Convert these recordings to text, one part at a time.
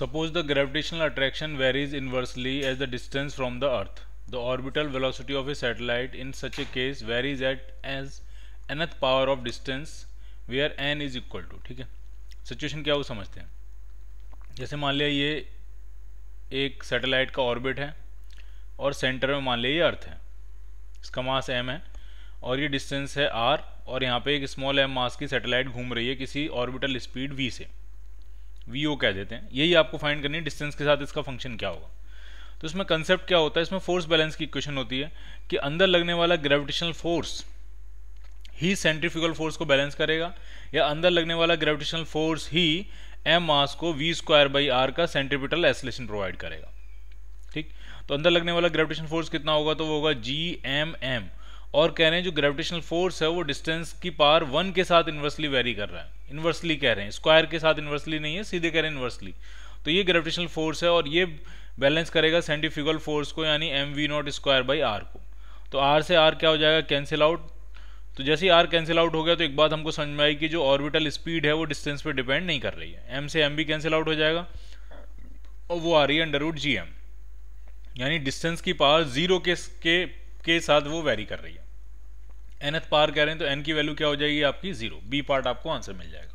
Suppose the gravitational attraction varies inversely as the distance from the earth. The orbital velocity of a satellite in such a case varies at as nth power of distance where n is equal to ठीक है situation क्या वो समझते हैं जैसे मान लिया ये एक सैटेलाइट का ऑर्बिट है और सेंटर में मान लिया ये अर्थ है इसका मास एम है और ये डिस्टेंस है आर और यहाँ पे एक स्मॉल एम मास की सैटेलाइट घूम रही है किसी ऑर्बिटल स्पीड वी से वी ओ कह देते हैं यही आपको फाइंड करनी है डिस्टेंस के साथ इसका फंक्शन क्या होगा तो इसमें कंसेप्ट क्या होता है इसमें फोर्स बैलेंस की इक्वेशन होती है कि अंदर लगने वाला ग्रेविटेशनल फोर्स ही सेंट्रिफिकल फोर्स को बैलेंस करेगा या अंदर लगने वाला ग्रेविटेशनल फोर्स ही एम मास को वी स्क्वायर बाई आर का सेंट्रीपिटल एसलेशन प्रोवाइड करेगा ठीक तो अंदर लगने वाला ग्रेविटेशन फोर्स कितना होगा तो वो होगा जी एम एम और कह रहे हैं जो ग्रेविटेशनल फोर्स है वो डिस्टेंस की पार वन के साथ इन्वर्सली वेरी कर रहा है इन्वर्सली कह रहे हैं स्क्वायर के साथ इन्वर्सली नहीं है सीधे कह रहे हैं इन्वर्सली तो ये ग्रेविटेशनल फोर्स है और ये बैलेंस करेगा सेंटिफिकल फोर्स को यानी M V naught square by R को तो आर से आर क्या हो जाएगा कैंसिल आउट तो जैसे ही आर कैंसिल आउट हो गया तो एक बात हमको समझ में आई कि जो ऑर्बिटल स्पीड है वो डिस्टेंस पे डिपेंड नहीं कर रही है एम से एम भी कैंसिल आउट हो जाएगा और वो आ रही है अंडर रूट जी एम यानी डिस्टेंस की पावर जीरो के, के, के साथ वो वेरी कर रही है एनथ पार कह रहे हैं तो एन की वैल्यू क्या हो जाएगी आपकी जीरो बी पार्ट आपको आंसर मिल जाएगा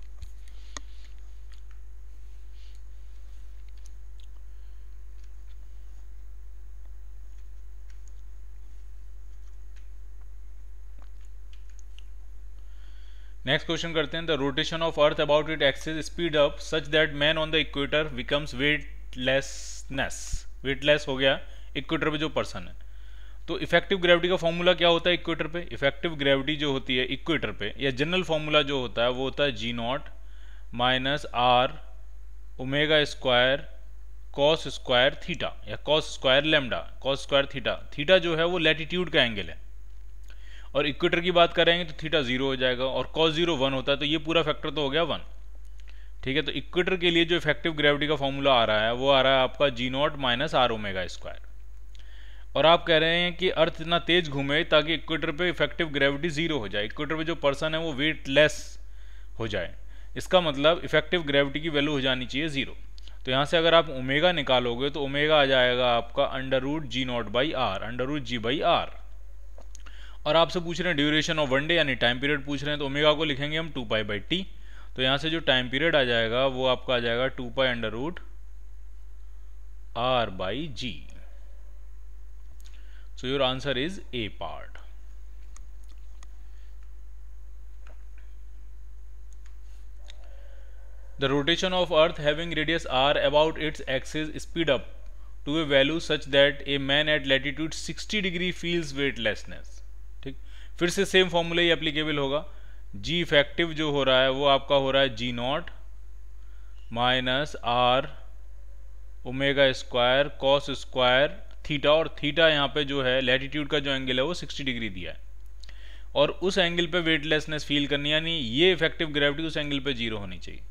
नेक्स्ट क्वेश्चन करते हैं the rotation of earth about it axis speed up such that man on the equator becomes weightlessness weightless हो गया इक्वेटर पे जो पर्सन है तो इफेक्टिव ग्रेविटी का फॉर्मूला क्या होता है इक्वेटर पे इफेक्टिव ग्रेविटी जो होती है इक्वेटर पे या जनरल फॉर्मूला जो होता है वो होता है G naught minus R omega square cos square theta या cos square lambda cos square theta theta जो है वो लेटिट्यूड का एंगल है और इक्वेटर की बात करेंगे तो थीटा जीरो हो जाएगा और कॉस जीरो वन होता है तो ये पूरा फैक्टर तो हो गया वन ठीक है तो इक्वेटर के लिए जो इफेक्टिव ग्रेविटी का फॉर्मूला आ रहा है वो आ रहा है आपका G naught minus R omega square और आप कह रहे हैं कि अर्थ इतना तेज घूमे ताकि इक्वेटर पे इफेक्टिव ग्रेविटी जीरो हो जाए इक्वेटर पे जो पर्सन है वो वेट लेस हो जाए इसका मतलब इफेक्टिव ग्रेविटी की वैल्यू हो जानी चाहिए ज़ीरो तो यहाँ से अगर आप ओमेगा निकालोगे तो ओमेगा आ जाएगा आपका under root G naught by R under root G by R और आपसे पूछ रहे हैं ड्यूरेशन ऑफ वन डे यानी टाइम पीरियड पूछ रहे हैं तो ओमेगा को लिखेंगे हम टू पाई बाई टी तो यहाँ से जो टाइम पीरियड आ जाएगा वो आपका आ जाएगा two pi under root R by G so your answer is a part the rotation of earth having radius r about its axis speed up to a value such that a man at latitude 60 degree feels weightlessness ठीक फिर से same formula ही applicable होगा g effective जो हो रहा है वो आपका हो रहा है g naught minus r omega square cos square theta और थीटा यहाँ पे जो है लेटीट्यूड का जो एंगल है वो 60 डिग्री दिया है और उस एंगल पे वेटलेसनेस फील करनी यानी ये इफेक्टिव ग्रेविटी उस एंगल पे जीरो होनी चाहिए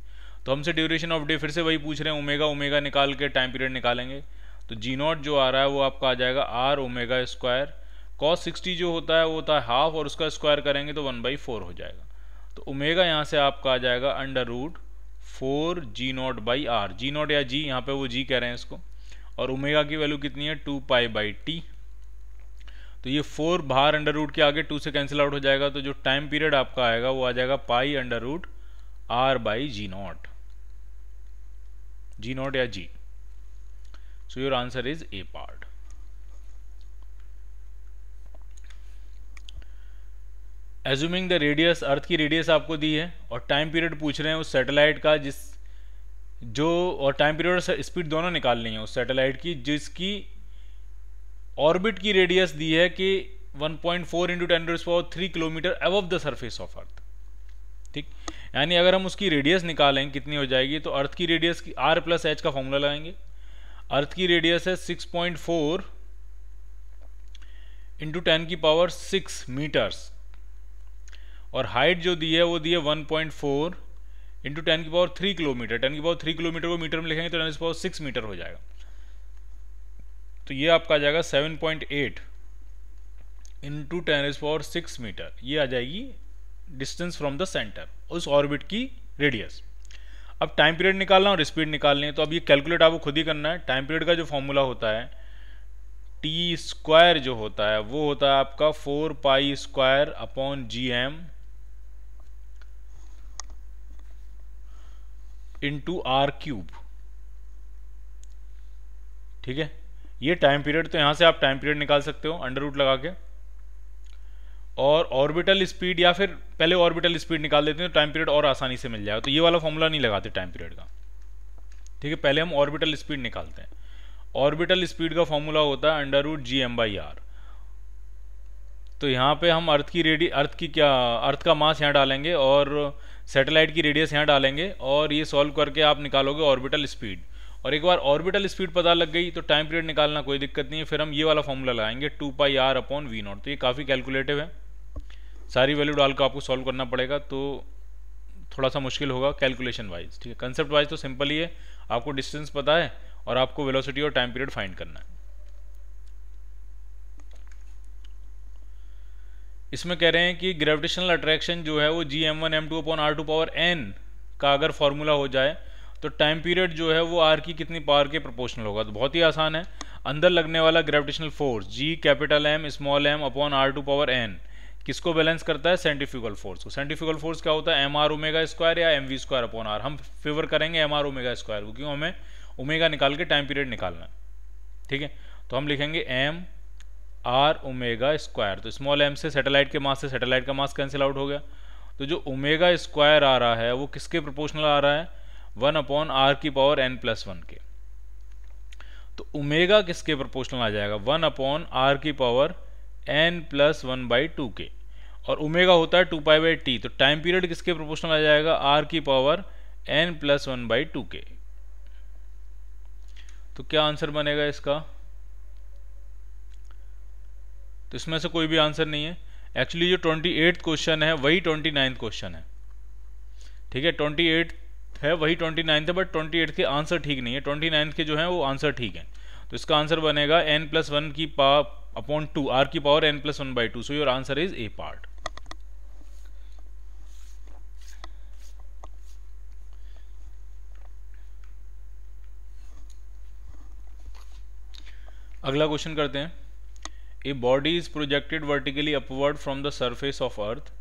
तो हमसे ड्यूरेशन ऑफ डे फिर से वही पूछ रहे हैं ओमेगा ओमेगा निकाल के टाइम पीरियड निकालेंगे तो जी नॉट जो आ रहा है वो आपका आ जाएगा R omega square cos sixty जो होता है वो होता है हाफ और उसका स्क्वायर करेंगे तो वन बाई फोर हो जाएगा तो ओमेगा यहाँ से आपका आ जाएगा under root four G naught by R G naught या जी यहाँ पे वो जी कह रहे हैं इसको और ओमेगा की वैल्यू कितनी है टू पाई बाई टी तो ये फोर बाहर अंडर रूट के आगे टू से कैंसिल आउट हो जाएगा तो जो टाइम पीरियड आपका आएगा वो आ जाएगा pi under root R by G naught G naught या G so your answer is A part assuming the radius earth की रेडियस आपको दी है और टाइम पीरियड पूछ रहे हैं उस सैटेलाइट का जिस जो और टाइम पीरियड और स्पीड दोनों निकालनी है उस सैटेलाइट की जिसकी ऑर्बिट की रेडियस दी है कि 1.4 point four into ten power three kilometre above the surface of earth ठीक यानी अगर हम उसकी रेडियस निकालें कितनी हो जाएगी तो अर्थ की रेडियस की आर प्लस एच का फॉर्मूला लगाएंगे अर्थ की रेडियस है 6.4 पॉइंट फोर इंटू टेन की पावर सिक्स मीटर्स और हाइट जो दी है वो दी है 1.4 इंटू टेन की पावर थ्री किलोमीटर टेन की पावर थ्री किलोमीटर को मीटर में लिखेंगे तो टेन की पावर सिक्स मीटर हो जाएगा तो ये आपका आ जाएगा seven point eight into ten is power six metre ये आ जाएगी डिस्टेंस फ्रॉम द सेंटर उस ऑर्बिट की रेडियस अब टाइम पीरियड निकालना और स्पीड निकालनी है तो अब ये कैलकुलेट आपको खुद ही करना है टाइम पीरियड का जो फॉर्मूला होता है टी स्क्वायर जो होता है वो होता है आपका four pi square upon G M into R cube ठीक है ये टाइम पीरियड तो यहां से आप टाइम पीरियड निकाल सकते हो अंडर रूट लगा के और ऑर्बिटल स्पीड या फिर पहले ऑर्बिटल स्पीड निकाल देते हैं तो टाइम पीरियड और आसानी से मिल जाएगा तो ये वाला फॉर्मूला नहीं लगाते टाइम पीरियड का ठीक है पहले हम ऑर्बिटल स्पीड निकालते हैं ऑर्बिटल स्पीड का फॉर्मूला होता है under root G M by R तो यहाँ पे हम अर्थ की रेडी अर्थ की क्या अर्थ का मास यहाँ डालेंगे और सेटेलाइट की रेडियस यहाँ डालेंगे और ये सॉल्व करके आप निकालोगे ऑर्बिटल स्पीड और एक बार ऑर्बिटल स्पीड पता लग गई तो टाइम पीरियड निकालना कोई दिक्कत नहीं है फिर हम ये वाला फॉर्मूला लगाएंगे two pi R upon V naught तो ये काफ़ी कैलकुलेटिव है सारी वैल्यू डाल आपको सॉल्व करना पड़ेगा तो थोड़ा सा मुश्किल होगा कैलकुलेशन वाइज ठीक है कंसेप्ट वाइज तो सिंपल ही है आपको डिस्टेंस पता है और आपको वेलोसिटी और टाइम पीरियड फाइंड करना है इसमें कह रहे हैं कि ग्रेविटेशनल अट्रैक्शन जो है वो G M one M two upon R to power N का अगर फॉर्मूला हो जाए तो टाइम पीरियड जो है वो आर की कितनी पावर के प्रोपोर्शनल होगा तो बहुत ही आसान है अंदर लगने वाला gravitational force G capital M small M upon R to power N किसको बैलेंस करता है सेंटिफिकल फोर्स को सेंटिफिकल फोर्स क्या होता है एम आर ओमेगा स्क्वायर या M V square upon R हम फेवर करेंगे एम आर ओमेगा स्क्वायर क्योंकि हमें ओमेगा निकाल के टाइम पीरियड निकालना है ठीक है तो हम लिखेंगे एम आर ओमेगा स्क्वायर तो स्मॉल एम से सैटेलाइट के मास से सैटेलाइट का मास कैंसिल आउट हो गया तो जो ओमेगा स्क्वायर आ रहा है वो किसके प्रोपोर्शनल आ रहा है वन अपॉन आर की पावर एन प्लस वन के तो ओमेगा किसके प्रोपोर्शनल आ जाएगा वन अपॉन आर की power N plus one by two के और ओमेगा होता है टू पाई बाई टी तो टाइम पीरियड किसके प्रोपोर्शनल आ जाएगा आर की power N plus one by two के तो क्या आंसर बनेगा इसका तो इसमें से कोई भी आंसर नहीं है एक्चुअली जो ट्वेंटी एट्थ क्वेश्चन है वही ट्वेंटी नाइन्थ क्वेश्चन है ठीक है ट्वेंटी एट है वही ट्वेंटी नाइन्थ है बट ट्वेंटी एट के आंसर ठीक नहीं है ट्वेंटी नाइन्थ के जो है वो आंसर ठीक है तो इसका आंसर बनेगा एन प्लस वन की पा अपॉन टू आर की power N plus one by two so your answer is A part अगला क्वेश्चन करते हैं a body is projected vertically upward from the surface of earth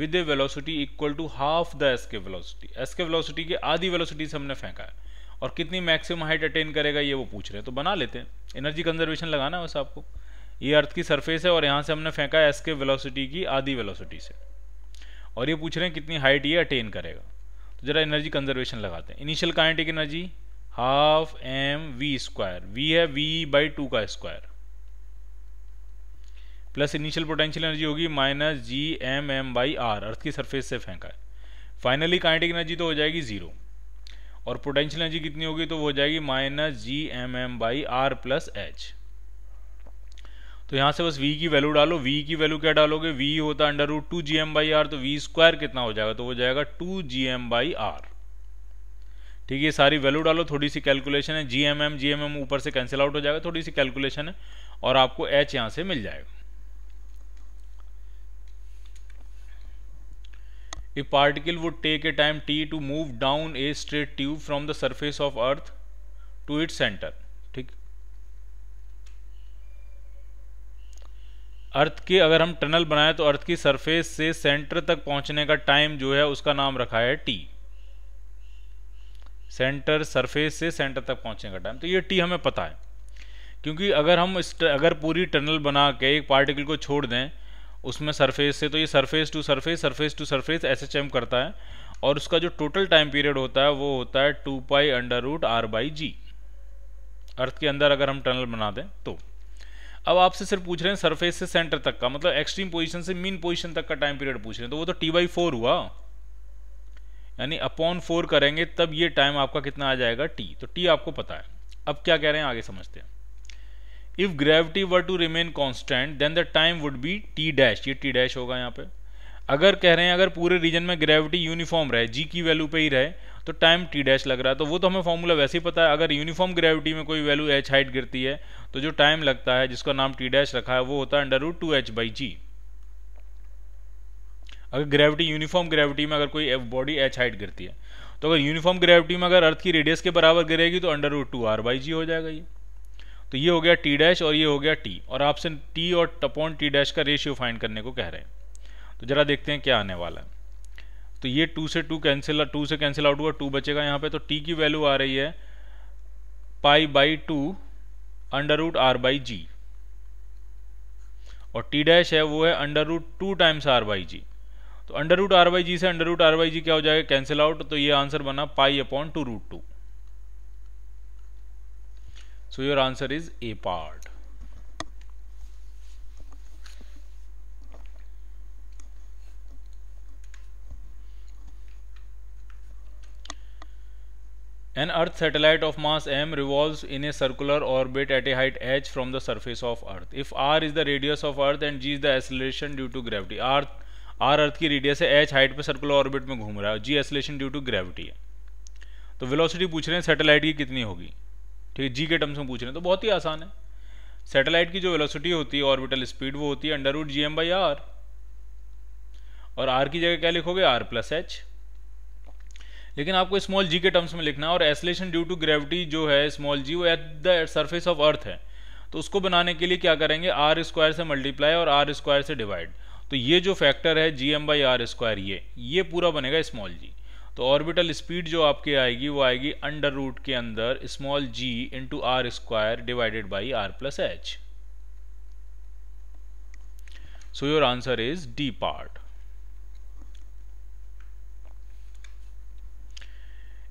with a velocity equal to half the escape velocity escape velocity की आधी velocity से हमने फेंका है और कितनी मैक्सिमम हाइट अटेन करेगा ये वो पूछ रहे हैं तो बना लेते हैं एनर्जी कंजर्वेशन लगाना है बस आपको ये अर्थ की सरफेस है और यहाँ से हमने फेंका एस के वेलोसिटी की आधी वेलोसिटी से और ये पूछ रहे हैं कितनी हाइट ये अटेन करेगा तो ज़रा एनर्जी कंजर्वेशन लगाते हैं initial kinetic energy half M V square V है वी बाई टू का square plus initial potential energy होगी minus G M M by R earth की सरफेस से फेंका है फाइनली काइनेटिक एनर्जी तो हो जाएगी ज़ीरो और पोटेंशियल एनर्जी कितनी होगी तो वो हो जाएगी minus G M M by R plus H तो यहाँ से बस वी की वैल्यू डालो वी की वैल्यू क्या डालोगे वी होता under root two G M by R तो वी स्क्वायर कितना हो जाएगा तो वो जाएगा two G M by R ठीक है सारी वैल्यू डालो थोड़ी सी कैलकुलेशन है G M M G M M ऊपर से कैंसिल आउट हो जाएगा थोड़ी सी कैलकुलेशन है और आपको एच यहाँ से मिल जाएगा a particle would take a time T to move down a straight tube from the surface of earth to its centre ठीक अर्थ के अगर हम टनल बनाए तो अर्थ की सरफेस से सेंटर तक पहुंचने का टाइम जो है उसका नाम रखा है टी सेंटर सरफेस से सेंटर तक पहुंचने का टाइम तो ये टी हमें पता है क्योंकि अगर हम अगर पूरी टनल बना के एक पार्टिकल को छोड़ दें उसमें सरफेस से तो ये surface to surface surface to surface M करता है और उसका जो टोटल टाइम पीरियड होता है वो होता है two pi under root R by G earth के अंदर अगर हम टनल बना दें तो अब आपसे सिर्फ पूछ रहे हैं सरफेस से सेंटर तक का मतलब एक्सट्रीम पोजिशन से मीन पोजिशन तक का टाइम पीरियड पूछ रहे हैं तो वो तो टी बाई फोर हुआ यानी अपॉन फोर करेंगे तब ये टाइम आपका कितना आ जाएगा टी तो टी आपको पता है अब क्या कह रहे हैं आगे समझते हैं if gravity were to remain constant then the time would be T dash ये टी डैश होगा यहाँ पे अगर कह रहे हैं अगर पूरे रीजन में ग्रेविटी यूनिफॉर्म रहे जी की वैल्यू पे ही रहे तो टाइम टी डैश लग रहा है तो वो तो हमें फॉर्मूला वैसे ही पता है अगर यूनिफॉर्म ग्रेविटी में कोई वैल्यू एच हाइट गिरती है तो जो टाइम लगता है जिसका नाम टी डैश रखा है वो होता है under root two H by G अगर ग्रेविटी यूनिफॉर्म ग्रेविटी में अगर कोई बॉडी एच हाइट गिरती है तो अगर यूनिफॉर्म ग्रेविटी में अगर अर्थ की रेडियस के बराबर गिरेगी तो under root two R by G हो जाएगा ये तो ये हो गया टी डैश और ये हो गया टी और आपसे टी और टपॉन टी डैश का रेशियो फाइंड करने को कह रहे हैं तो ज़रा देखते हैं क्या आने वाला है तो ये टू से टू कैंसिल टू से कैंसिल आउट हुआ टू बचेगा यहाँ पे तो टी की वैल्यू आ रही है pi by two under root R by G और टी डैश है वो है under root two times R by G तो under root R by G से under root R by G क्या हो जाएगा कैंसिल आउट तो ये आंसर बना pi upon two root two so your answer is a part an earth satellite of mass m revolves in a circular orbit at a height h from the surface of earth if r is the radius of earth and g is the acceleration due to gravity r r earth ki radius hai h height pe circular orbit mein ghum raha hai g acceleration due to gravity hai to velocity puch rahe hain satellite ki kitni hogi ठीक है जी के terms में पूछ रहे हैं तो बहुत ही आसान है सैटेलाइट की जो वेलोसिटी होती है ऑर्बिटल स्पीड वो होती है under root G M by R और आर की जगह क्या लिखोगे आर प्लस एच लेकिन आपको स्मॉल जी के टर्म्स में लिखना है और एसलेशन ड्यू टू ग्रेविटी जो है स्मॉल जी वो at the surface of earth है तो उसको बनाने के लिए क्या करेंगे आर स्क्वायर से मल्टीप्लाई और आर स्क्वायर से डिवाइड तो ये जो फैक्टर है G M by R square ये ये पूरा बनेगा स्मॉल जी तो ऑर्बिटल स्पीड जो आपके आएगी वो आएगी अंडर रूट के अंदर small G into R square divided by R plus H so your answer is D part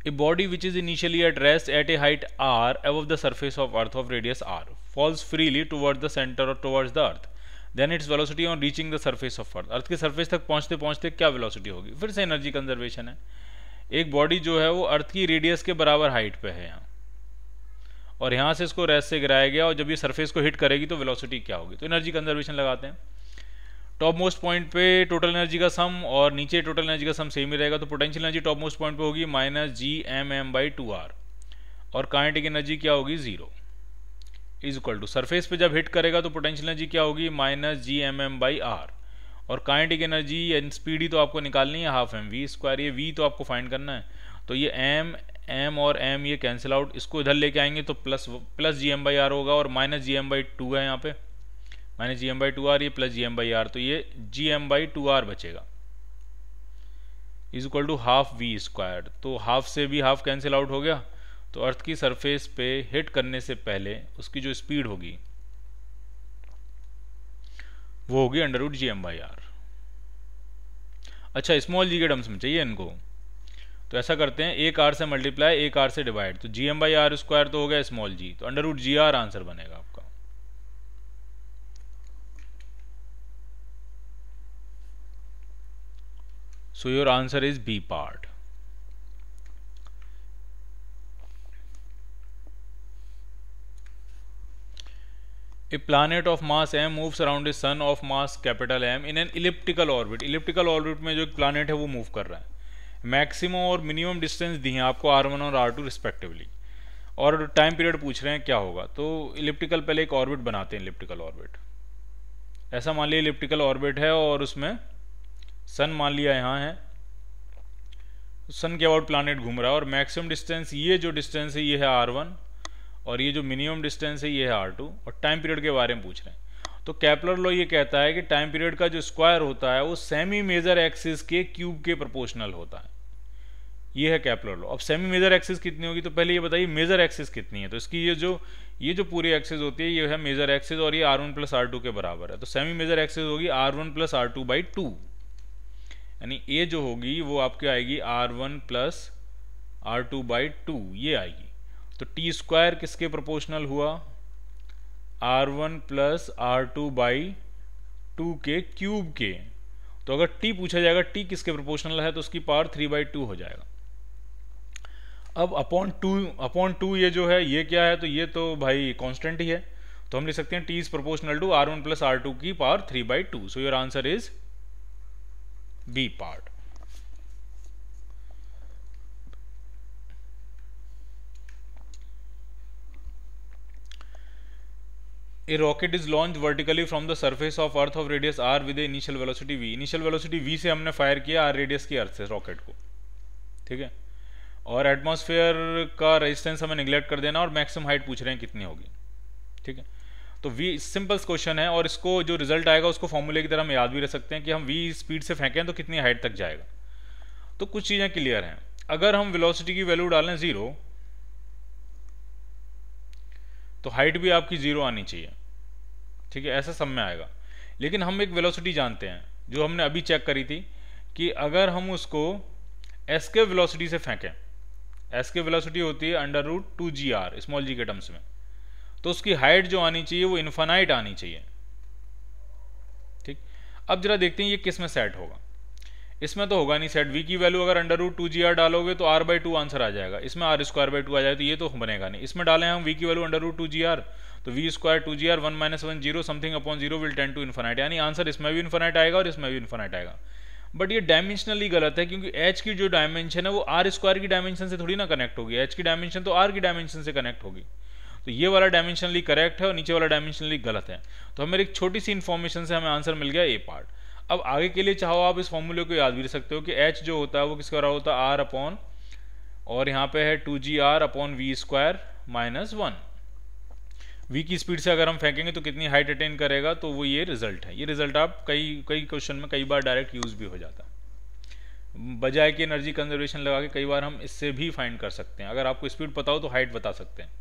a body which is initially at rest at a height R above the surface of earth of radius R falls freely toward the centre और towards the earth then its velocity on reaching the surface of earth earth के surface तक पहुंचते पहुंचते क्या velocity होगी फिर से energy conservation है एक बॉडी जो है वो अर्थ की रेडियस के बराबर हाइट पे है यहाँ और यहाँ से इसको रेस से गिराया गया और जब ये सरफेस को हिट करेगी तो वेलोसिटी क्या होगी तो एनर्जी कंजर्वेशन लगाते हैं टॉप मोस्ट पॉइंट पे टोटल एनर्जी का सम और नीचे टोटल एनर्जी का सम सेम ही रहेगा तो potential energy top most point पे होगी minus G M M by two R और काइनेटिक एनर्जी क्या होगी zero is equal to surface पे जब हिट करेगा तो पोटेंशियल एनर्जी क्या होगी minus G M M by R और काइनेटिक एनर्जी एंड स्पीड ही तो आपको निकालनी है हाफ एम वी स्क्वायर ये वी तो आपको फाइंड करना है तो ये एम एम और एम ये कैंसिल आउट इसको इधर लेके आएंगे तो plus plus G M by R होगा और minus G M by two है यहाँ पे minus G M by two R ये plus G M by R तो ये G M by two R बचेगा is equal to half V square तो हाफ से भी हाफ कैंसिल आउट हो गया तो अर्थ की सरफेस पे हिट करने से पहले उसकी जो स्पीड होगी वो होगी under root G M by R अच्छा स्मॉल जी के टर्म्स में चाहिए इनको तो ऐसा करते हैं एक आर से मल्टीप्लाई एक आर से डिवाइड तो G M by R square तो हो गया स्मॉल जी तो under root G R answer बनेगा आपका so your answer is B part a planet of mass M moves around a sun of mass capital M in an elliptical orbit. Elliptical में जो एक planet है वो move कर रहा है मैक्सिमम और मिनिमम डिस्टेंस दी हैं आपको आर वन और आर टू रिस्पेक्टिवली और टाइम पीरियड पूछ रहे हैं क्या होगा तो इलिप्टिकल पहले एक ऑर्बिट बनाते हैं इलिप्टिकल ऑर्बिट ऐसा मान लिया इलिप्टिकल ऑर्बिट है और उसमें सन मान लिया यहाँ है सन के अबाउट प्लानट घूम रहा है और मैक्सिमम डिस्टेंस ये जो डिस्टेंस है ये है आर वन और ये जो मिनिमम डिस्टेंस है ये है आर टू और टाइम पीरियड के बारे में पूछ रहे हैं तो कैपलर लॉ ये कहता है कि टाइम पीरियड का जो स्क्वायर होता है वो सेमी मेजर एक्सिस के क्यूब के प्रोपोर्शनल होता है ये है कैपलर लॉ अब सेमी मेजर एक्सिस कितनी होगी तो पहले ये बताइए मेजर एक्सिस कितनी है तो इसकी ये जो ये जो पूरी एक्सिस होती है ये है मेजर एक्सिस और ये R one plus R two के बराबर है तो सेमी मेजर एक्सिस होगी R one plus R two by two यानी ए जो होगी वो आपकी आएगी R one plus R two by two ये आएगी तो टी स्क्वायर किसके प्रोपोर्शनल हुआ R one plus R two by two के क्यूब के तो अगर टी पूछा जाएगा टी किसके प्रोपोर्शनल है तो उसकी पावर थ्री बाई टू हो जाएगा अब अपॉन टू अपॉन टू ये जो है ये क्या है तो ये तो भाई कांस्टेंट ही है तो हम लिख सकते हैं T is proportional to R one plus R two की power three by two so your answer is B part A rocket is launched vertically from the surface of Earth of radius r with a initial velocity v. Initial velocity v से हमने fire किया r radius की अर्थ से rocket को ठीक है और atmosphere का रेजिस्टेंस हमें निगलेक्ट कर देना और मैक्सिमम हाइट पूछ रहे हैं कितनी होगी ठीक है तो वी सिंपल क्वेश्चन है और इसको जो रिजल्ट आएगा उसको फॉर्मूले की तरह हम याद भी रह सकते हैं कि हम वी स्पीड से फेंकें तो कितनी हाइट तक जाएगा तो कुछ चीज़ें क्लियर हैं अगर हम वेलोसिटी की वैल्यू डालें ज़ीरो तो हाइट भी आपकी ज़ीरो आनी चाहिए ठीक है ऐसा सब में आएगा लेकिन हम एक वेलोसिटी जानते हैं जो हमने अभी चेक करी थी कि अगर हम उसको एस के वेलोसिटी से फेंकें एस के वेलोसिटी होती है under root two G R small G के टर्म्स में तो उसकी हाइट जो आनी चाहिए वो इन्फानाइट आनी चाहिए ठीक अब जरा देखते हैं ये किस में सेट होगा इसमें तो होगा नहीं सेट वी की वैल्यू अगर under root two G R डालोगे तो आर बाई टू आंसर आ जाएगा इसमें आर स्क्वायर बाई टू आ जाएगा तो ये तो बनेगा नहीं इसमें डालें हम वी की value under root two G R तो V square two G R one minus one zero something upon zero will tend to infinite यानी आंसर इसमें भी इन्फाइट आएगा और इसमें भी इन्फाइट आएगा बट ये डायमेंशनली गलत है क्योंकि एच की जो डायमेंशन है वो आर स्क्वायर की डायमेंशन से थोड़ी ना कनेक्ट होगी एच की डायमेंशन तो आर की डायमेंशन से कनेक्ट होगी तो ये वाला डायमेंशनली करेक्ट है और नीचे वाला डायमेंशनली गलत है तो हमें एक छोटी सी इन्फॉर्मेशन से हमें आंसर मिल गया ए पार्ट अब आगे के लिए चाहो आप इस फॉर्मूले को याद भी रख सकते हो कि एच जो होता है वो किसका रहा होता है आर अपॉन और यहाँ पे है two G R upon V square minus one V की स्पीड से अगर हम फेंकेंगे तो कितनी हाइट अटेन करेगा तो वो ये रिजल्ट है ये रिजल्ट आप कई कई क्वेश्चन में कई बार डायरेक्ट यूज़ भी हो जाता है बजाय कि एनर्जी कंजर्वेशन लगा के कई बार हम इससे भी फाइंड कर सकते हैं अगर आपको स्पीड पता हो तो हाइट बता सकते हैं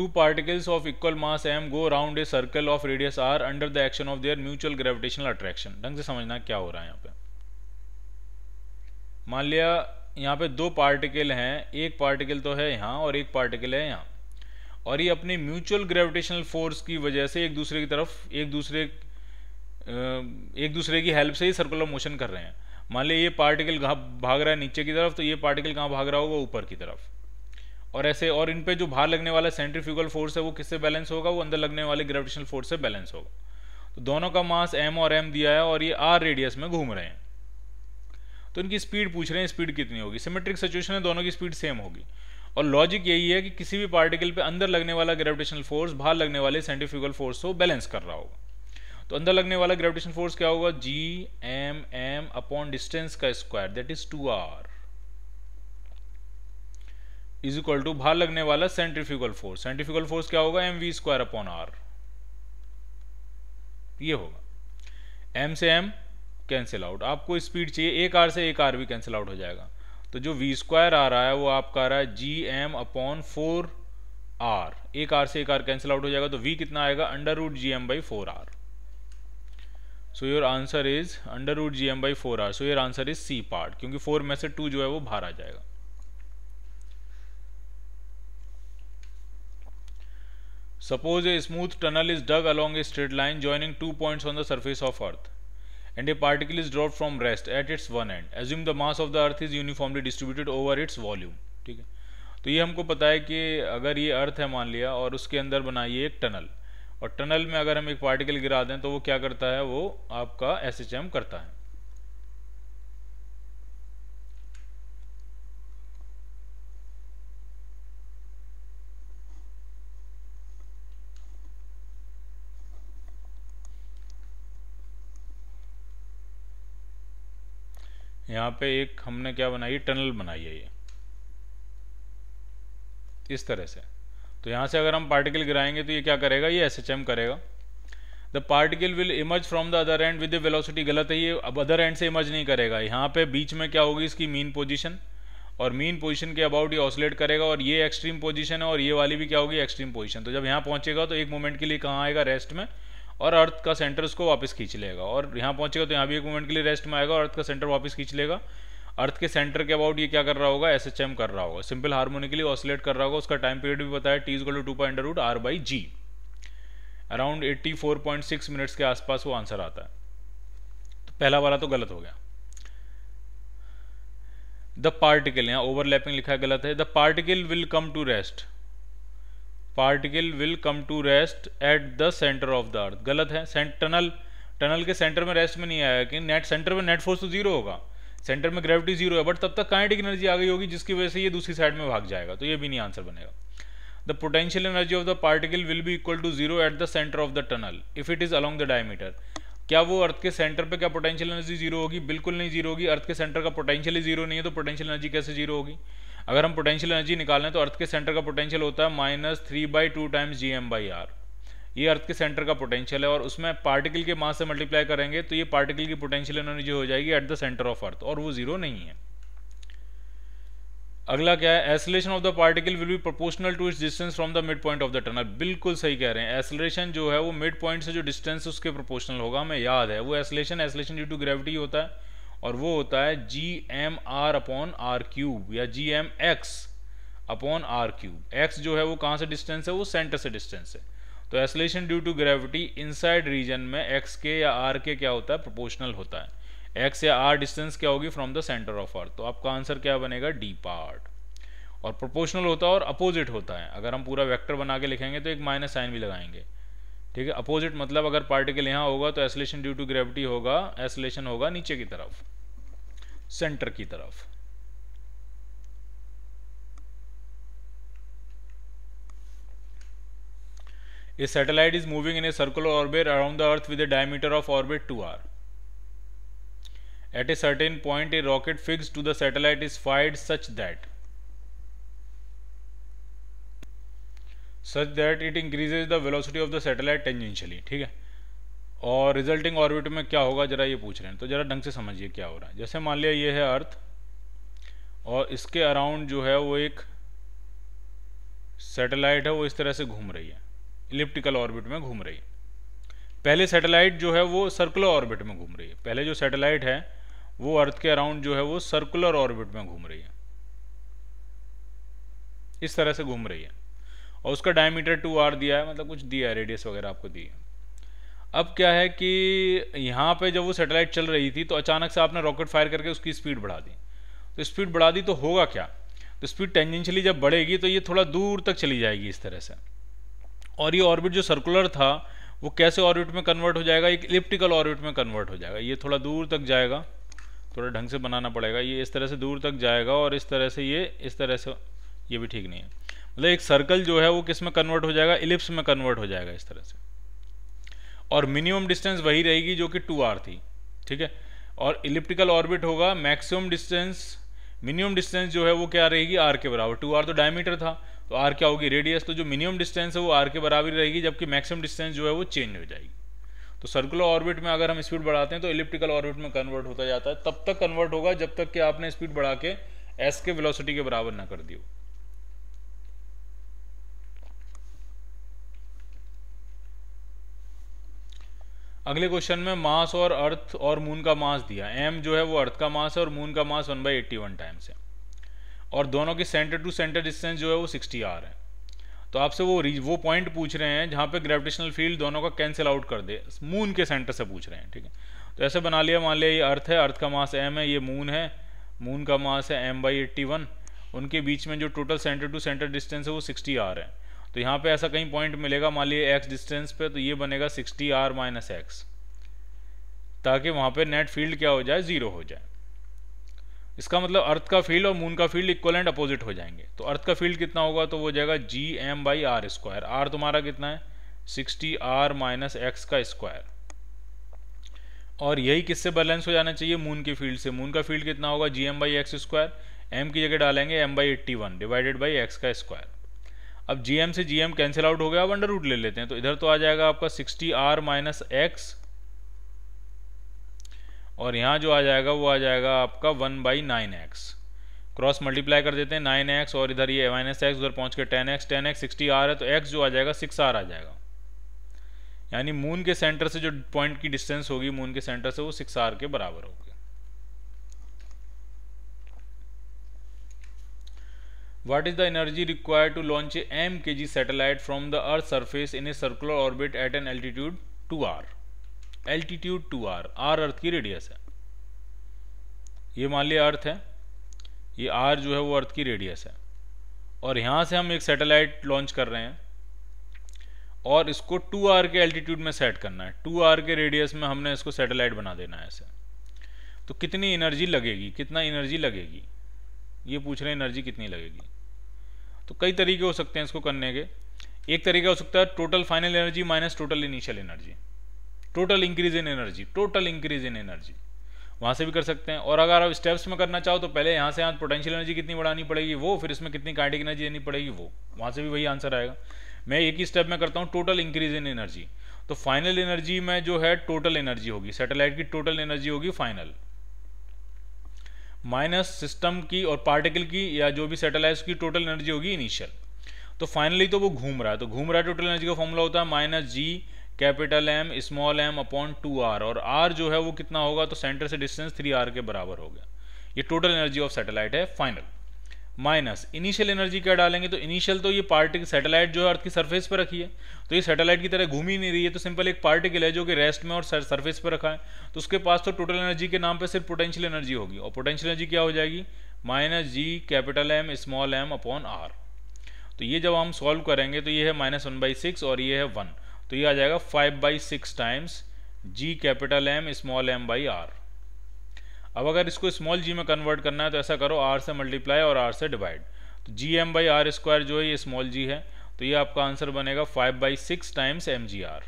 two particles of equal mass M go round a circle of radius R under the action of their mutual gravitational attraction ढंग से समझना क्या हो रहा है यहाँ पे मान लिया यहाँ पे दो पार्टिकल हैं एक पार्टिकल तो है यहाँ और एक पार्टिकल है यहाँ और ये अपने म्यूचुअल ग्रेविटेशनल फोर्स की वजह से एक दूसरे की तरफ एक दूसरे एक दूसरे की हेल्प से ही सर्कुलर मोशन कर रहे हैं मान लिया ये पार्टिकल भाग रहा है नीचे की तरफ तो ये पार्टिकल कहाँ भाग रहा होगा ऊपर की तरफ और ऐसे और इन पे जो बाहर लगने वाला सेंट्रीफ्यूगल फोर्स है वो किससे बैलेंस होगा वो अंदर लगने वाले ग्रेविटेशनल फोर्स से बैलेंस होगा तो दोनों का मास एम और एम दिया है और ये आर रेडियस में घूम रहे हैं तो इनकी स्पीड पूछ रहे हैं स्पीड कितनी होगी सिमेट्रिक सिचुएशन है दोनों की स्पीड सेम होगी और लॉजिक यही है कि किसी भी पार्टिकल पे अंदर लगने वाला ग्रेविटेशनल फोर्स बाहर लगने वाले सेंट्रीफ्यूगल फोर्स को बैलेंस कर रहा होगा तो अंदर लगने वाला ग्रेविटेशन फोर्स क्या होगा G M M upon distance का square that is two R is equal to बाहर लगने वाला सेंट्रीफ्यूगल फोर्स सेंट्रीफ्यूगल फोर्स क्या होगा M V square upon R ये होगा एम से एम कैंसिल आउट आपको स्पीड चाहिए एक आर से एक आर भी कैंसिल आउट हो जाएगा तो जो वी स्क्वायर आ रहा है वो आपका आ रहा है G M upon four R एक आर से एक आर कैंसिल आउट हो जाएगा तो वी कितना आएगा under root G M by four R so your answer is under root G M by four R so your answer is C part क्योंकि four में से टू जो है वो बाहर आ जाएगा Suppose a smooth tunnel is dug along a straight line joining two points on the surface of earth and a particle is dropped from rest at its one end. Assume the mass of the earth is uniformly distributed over its volume. ठीक है तो ये हमको पता है कि अगर ये अर्थ है मान लिया और उसके अंदर बनाइए एक टनल और टनल में अगर हम एक पार्टिकल गिरा दें तो वो क्या करता है वो आपका एस करता है यहाँ पे एक हमने क्या बनाई टनल बनाई है ये इस तरह से तो यहाँ से अगर हम पार्टिकल गिराएंगे तो ये क्या करेगा ये एस करेगा the particle will emerge from the other end with the velocity गलत है ये अब अदर एंड से इमर्ज नहीं करेगा यहाँ पे बीच में क्या होगी इसकी मीन पोजिशन और मीन पोजिशन के अबाउट ये ऑसलेट करेगा और ये एक्सट्रीम पोजिशन है और ये वाली भी क्या होगी एक्सट्रीम पोजिशन तो जब यहाँ पहुंचेगा तो एक मोमेंट के लिए कहाँ आएगा रेस्ट में और अर्थ का सेंटर उसको वापस खींच लेगा और यहाँ पहुँचेगा तो यहाँ भी एक मोमेंट के लिए रेस्ट में आएगा और अर्थ का सेंटर वापस खींच लेगा अर्थ के सेंटर के अबाउट ये क्या कर रहा होगा एस एच एम कर रहा होगा सिंपल हार्मोनिकली ऑसोलेट कर रहा होगा उसका टाइम पीरियड भी बताया T equal to two root R by G around eighty four point six minutes के आसपास वो आंसर आता है तो पहला वाला तो गलत हो गया द पार्टिकल यहाँ ओवरलैपिंग लिखा गलत है the particle will come to rest particle will come to rest at the centre of the earth गलत है टनल टनल के सेंटर में रेस्ट में नहीं आया कि नेट सेंटर में नेट फोर्स तो जीरो होगा सेंटर में ग्रेविटी जीरो है बट तब तक काइनेटिक एनर्जी आ गई होगी जिसकी वजह से ये दूसरी साइड में भाग जाएगा तो ये भी नहीं आंसर बनेगा the potential energy of the particle will be equal to zero at the centre of the tunnel if it is along the diameter क्या वो अर्थ के सेंटर पे क्या पोटेंशियल एनर्जी जीरो होगी बिल्कुल नहीं जीरो होगी अर्थ के सेंटर का पोटेंशियल ही जीरो नहीं है तो पोटेंशियल एनर्जी कैसे जीरो होगी अगर हम पोटेंशियल एनर्जी निकालें तो अर्थ के सेंटर का पोटेंशियल होता है minus three by two times G M by R ये अर्थ के सेंटर का पोटेंशियल है और उसमें पार्टिकल के मास से मल्टीप्लाई करेंगे तो ये पार्टिकल की पोटेंशियल एनर्जी हो जाएगी at the centre of earth और वो जीरो नहीं है अगला क्या है acceleration of the particle will be proportional to it distance from the mid point of the tunnel बिल्कुल सही कह रहे हैं एसलेशन जो है वो मिड पॉइंट से जो डिस्टेंस उसके प्रोपोर्शनल होगा हमें याद है वो acceleration acceleration due to gravity होता है और वो होता है G M R upon R cube या G M X upon R cube X जो है वो कहाँ से डिस्टेंस है वो सेंटर से डिस्टेंस है तो acceleration due to gravity inside region में एक्स के या आर के क्या होता है प्रोपोर्शनल होता है एक्स या आर डिस्टेंस क्या होगी from the centre of earth तो आपका आंसर क्या बनेगा डी पार्ट और प्रोपोर्शनल होता है और अपोजिट होता है अगर हम पूरा वेक्टर बना के लिखेंगे तो एक माइनस साइन भी लगाएंगे ठीक है अपोजिट मतलब अगर पार्टिकल यहां होगा तो एसलेशन ड्यू टू ग्रेविटी होगा एसलेशन होगा नीचे की तरफ सेंटर की तरफ a satellite is moving in a circular orbit around the earth with a diameter of orbit two R at a certain point a rocket fix to the satellite is fired such that such that it increases the velocity of the satellite tangentially ठीक है और resulting orbit में क्या होगा जरा ये पूछ रहे हैं तो जरा ढंग से समझिए क्या हो रहा है जैसे मान लिया ये है अर्थ और इसके अराउंड जो है वो एक सेटेलाइट है वो इस तरह से घूम रही है इलिप्टिकल ऑर्बिट में घूम रही है पहले सेटेलाइट जो है वो सर्कुलर ऑर्बिट में घूम रही है पहले जो सेटेलाइट है वो अर्थ के अराउंड जो है वो सर्कुलर ऑर्बिट में घूम रही है इस तरह से घूम रही है और उसका डायमीटर टू आर दिया है मतलब कुछ दिया है रेडियस वगैरह आपको दी है अब क्या है कि यहाँ पे जब वो सैटेलाइट चल रही थी तो अचानक से आपने रॉकेट फायर करके उसकी स्पीड बढ़ा दी तो स्पीड बढ़ा दी तो होगा क्या तो स्पीड टेंजेंशली जब बढ़ेगी तो ये थोड़ा दूर तक चली जाएगी इस तरह से और ये ऑर्बिट जो सर्कुलर था वो कैसे ऑर्बिट में कन्वर्ट हो जाएगा एक इलिप्टिकल ऑर्बिट में कन्वर्ट हो जाएगा ये थोड़ा दूर तक जाएगा थोड़ा ढंग से बनाना पड़ेगा ये इस तरह से दूर तक जाएगा और इस तरह से ये इस तरह से ये भी ठीक नहीं है मतलब एक सर्कल जो है वो किस में कन्वर्ट हो जाएगा इलिप्स में कन्वर्ट हो जाएगा इस तरह से और मिनिमम डिस्टेंस वही रहेगी जो कि टू आर थी ठीक है और इलिप्टिकल ऑर्बिट होगा मैक्सिमम डिस्टेंस मिनिमम डिस्टेंस जो है वो क्या रहेगी आर के बराबर टू आर तो डायमीटर था तो आर क्या होगी रेडियस तो जो मिनिमम डिस्टेंस है वो आर के बराबर रहेगी जबकि मैक्सिमम डिस्टेंस जो है वो चेंज हो जाएगी तो सर्कुलर ऑर्बिट में अगर हम स्पीड बढ़ाते हैं तो इलिप्टिकल ऑर्बिट में कन्वर्ट होता जाता है तब तक कन्वर्ट होगा जब तक कि आपने स्पीड बढ़ा के एस के वेलोसिटी के बराबर ना कर दिया अगले क्वेश्चन में मास और अर्थ और मून का मास दिया एम जो है वो अर्थ का मास है और मून का mass one by eighty one times है और दोनों की सेंटर टू सेंटर डिस्टेंस जो है वो सिक्सटी आर है तो आपसे वो वो पॉइंट पूछ रहे हैं जहाँ पे ग्रेविटेशनल फील्ड दोनों का कैंसिल आउट कर दे मून के सेंटर से पूछ रहे हैं ठीक है तो ऐसे बना लिया मान लिया ये अर्थ है अर्थ का मास एम है ये मून है मून का मास है एम बाई एट्टी वन उनके बीच में जो total centre to centre distance है वो सिक्सटी आर है तो यहाँ पे ऐसा कहीं पॉइंट मिलेगा मान लीजिए एक्स डिस्टेंस पे तो ये बनेगा सिक्सटी आर माइनस एक्स ताकि वहाँ पे नेट फील्ड क्या हो जाए ज़ीरो हो जाए इसका मतलब अर्थ का फील्ड और मून का फील्ड इक्वल एंड अपोजिट हो जाएंगे तो अर्थ का फील्ड कितना होगा तो वो जाएगा G M by R square R तुम्हारा कितना है सिक्सटी आर माइनस एक्स का स्क्वायर और यही किससे बैलेंस हो जाना चाहिए मून के फील्ड से मून का फील्ड कितना होगा G M by X square M की जगह डालेंगे M by eighty one divided by X का स्क्वायर अब जी एम से जी एम कैंसिल आउट हो गया अब अंडर रूट ले लेते हैं तो इधर तो आ जाएगा आपका सिक्सटी आर माइनस एक्स और यहां जो आ जाएगा वो आ जाएगा आपका one by nine X cross multiply कर देते हैं नाइन एक्स और इधर ये माइनस एक्स उधर पहुंच के ten X ten X sixty R है तो एक्स जो आ जाएगा सिक्स आर आ जाएगा यानी मून के सेंटर से जो पॉइंट की डिस्टेंस होगी मून के सेंटर से वो सिक्स आर के बराबर होगी is the energy require to launch a M K G satellite from the earth the in a circular orbit at an altitude two R altitude two R R earth की radius है ये मान लिया अर्थ है ये आर जो है वो अर्थ की रेडियस है और यहाँ से हम एक सेटेलाइट लॉन्च कर रहे हैं और इसको टू आर के एल्टीट्यूड में सेट करना है टू आर के रेडियस में हमने इसको सेटेलाइट बना देना है ऐसे तो कितनी एनर्जी लगेगी कितना एनर्जी लगेगी ये पूछ रहे हैं एनर्जी कितनी लगेगी तो कई तरीके हो सकते हैं इसको करने के एक तरीका हो सकता है total final energy minus total initial energy total increase in energy total increase in energy वहाँ से भी कर सकते हैं और अगर आप स्टेप्स में करना चाहो तो पहले यहाँ से यहाँ पोटेंशियल एनर्जी कितनी बढ़ानी पड़ेगी वो फिर इसमें कितनी कार्डिक एनर्जी देनी पड़ेगी वो वहाँ से भी वही आंसर आएगा मैं एक ही स्टेप में करता हूँ टोटल इंक्रीज इन एनर्जी तो फाइनल एनर्जी में जो है टोटल एनर्जी होगी सैटेलाइट की टोटल एनर्जी होगी फाइनल माइनस सिस्टम की और पार्टिकल की या जो भी सेटेलाइट की टोटल एनर्जी होगी इनिशियल तो फाइनली तो वो घूम रहा है तो घूम रहा है टोटल एनर्जी का फॉर्मूला होता है minus G capital M small M upon two R और आर जो है वो कितना होगा तो सेंटर से डिस्टेंस थ्री आर के बराबर हो गया ये टोटल एनर्जी ऑफ सैटेलाइट है फाइनल माइनस इनिशियल एनर्जी क्या डालेंगे तो इनिशियल तो ये पार्टिकल सैटेलाइट जो है अर्थ की सरफेस पर रखी है तो ये सैटेलाइट की तरह घूम ही नहीं रही है तो सिंपल एक पार्टिकल है जो कि रेस्ट में और सरफेस पर रखा है तो उसके पास तो टोटल एनर्जी के नाम पर सिर्फ पोटेंशियल एनर्जी होगी और पोटेंशियल एनर्जी क्या हो जाएगी minus G capital M small M upon R तो ये जब हम सॉल्व करेंगे तो ये है माइनस वन बाई सिक्स और ये है वन तो ये आ जाएगा five by six times G capital M small M by R अब अगर इसको स्मॉल जी में कन्वर्ट करना है तो ऐसा करो आर से मल्टीप्लाई और आर से डिवाइड तो G M by R square जो है ये स्मॉल जी है तो ये आपका आंसर बनेगा five by six times M G R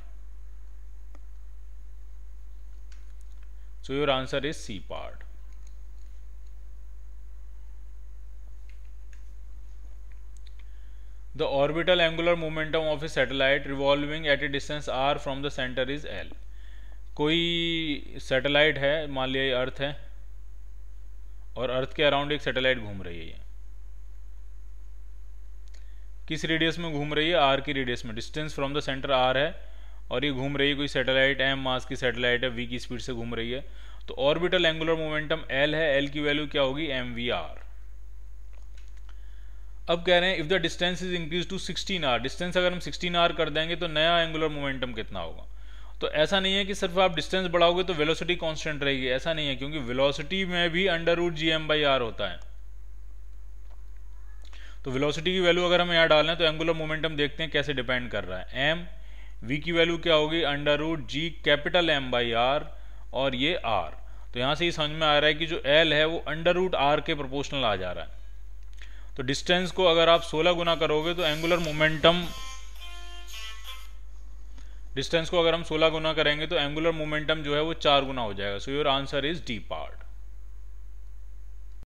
so your answer is C part the orbital angular momentum of a satellite revolving at a distance R from the centre is L कोई satellite है मान लिया अर्थ है और अर्थ के around एक satellite घूम रही है किस रेडियस में घूम रही है आर की रेडियस में distance from the centre R है और ये घूम रही है कोई सैटेलाइट एम मास की सैटेलाइट है वी की स्पीड से घूम रही है तो ऑर्बिटल एंगुलर मोमेंटम एल है एल की वैल्यू क्या होगी एम वी आर अब कह रहे हैं if the distance is increase to 16 R distance अगर हम 16 आर कर देंगे तो नया एंगुलर मोमेंटम कितना होगा तो ऐसा नहीं है कि सिर्फ आप डिस्टेंस बढ़ाओगे तो वेलोसिटी कांस्टेंट रहेगी ऐसा नहीं है क्योंकि वेलोसिटी में भी under root G M by R होता है तो वेलोसिटी की वैल्यू अगर हम यहाँ डालें तो एंगुलर मोमेंटम देखते हैं कैसे डिपेंड कर रहा है एम वी की वैल्यू क्या होगी under root G capital M by R और ये आर तो यहाँ से ये समझ में आ रहा है कि जो एल है वो अंडर रूट आर के प्रोपोर्शनल आ जा रहा है तो डिस्टेंस को अगर आप 16 गुना करोगे तो एंगुलर मोमेंटम डिस्टेंस को अगर हम सोलह गुना करेंगे तो एंगुलर मोमेंटम जो है वो चार गुना हो जाएगा so your answer is D part